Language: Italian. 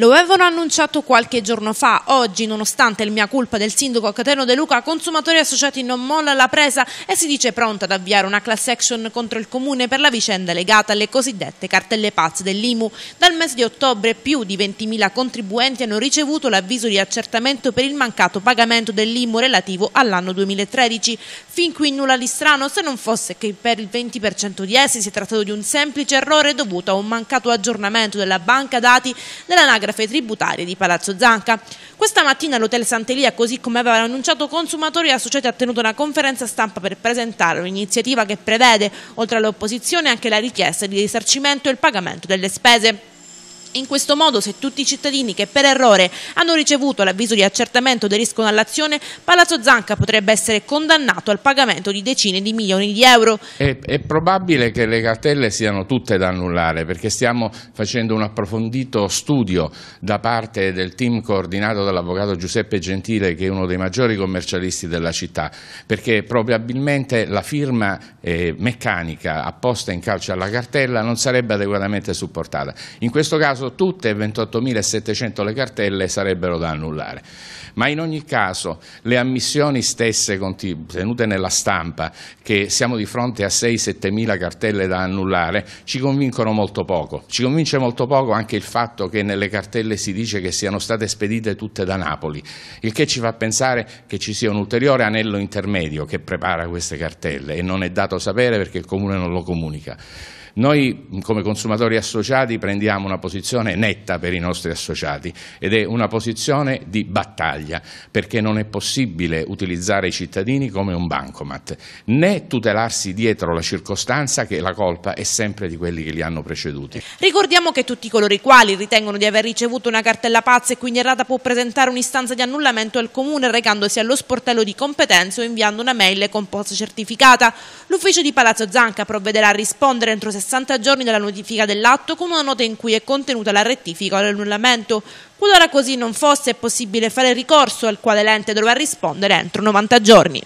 Lo avevano annunciato qualche giorno fa. Oggi, nonostante il mia colpa del sindaco Cateno De Luca, Consumatori Associati non molla la presa e si dice pronta ad avviare una class action contro il comune per la vicenda legata alle cosiddette cartelle pazze dell'IMU. Dal mese di ottobre più di 20.000 contribuenti hanno ricevuto l'avviso di accertamento per il mancato pagamento dell'IMU relativo all'anno 2013. Fin qui nulla di strano se non fosse che per il 20% di essi si è trattato di un semplice errore dovuto a un mancato aggiornamento della banca dati dell'anagrafe anagrafe tributarie di Palazzo Zanca. Questa mattina l'Hotel Santelia, così come avevano annunciato Consumatori e Associati, ha tenuto una conferenza stampa per presentare un'iniziativa che prevede, oltre all'opposizione, anche la richiesta di risarcimento e il pagamento delle spese. In questo modo, se tutti i cittadini che per errore hanno ricevuto l'avviso di accertamento aderiscono all'azione, Palazzo Zanca potrebbe essere condannato al pagamento di decine di milioni di euro. È, è probabile che le cartelle siano tutte da annullare perché stiamo facendo un approfondito studio da parte del team coordinato dall'avvocato Giuseppe Gentile che è uno dei maggiori commercialisti della città perché probabilmente la firma eh, meccanica apposta in calcio alla cartella non sarebbe adeguatamente supportata. In questo caso caso tutte e 28.700 le cartelle sarebbero da annullare. Ma in ogni caso le ammissioni stesse tenute nella stampa che siamo di fronte a 6-7.000 cartelle da annullare ci convincono molto poco. Ci convince molto poco anche il fatto che nelle cartelle si dice che siano state spedite tutte da Napoli, il che ci fa pensare che ci sia un ulteriore anello intermedio che prepara queste cartelle e non è dato sapere perché il Comune non lo comunica. Noi come consumatori associati prendiamo una posizione netta per i nostri associati ed è una posizione di battaglia perché non è possibile utilizzare i cittadini come un bancomat né tutelarsi dietro la circostanza che la colpa è sempre di quelli che li hanno preceduti. Ricordiamo che tutti coloro i quali ritengono di aver ricevuto una cartella pazza e quindi errata può presentare un'istanza di annullamento al Comune recandosi allo sportello di competenza o inviando una mail con posta certificata. L'ufficio di Palazzo Zanca provvederà a rispondere entro 60 60 giorni dalla notifica dell'atto con una nota in cui è contenuta la rettifica o l'annullamento. Qualora così non fosse, è possibile fare ricorso al quale l'ente dovrà rispondere entro 90 giorni.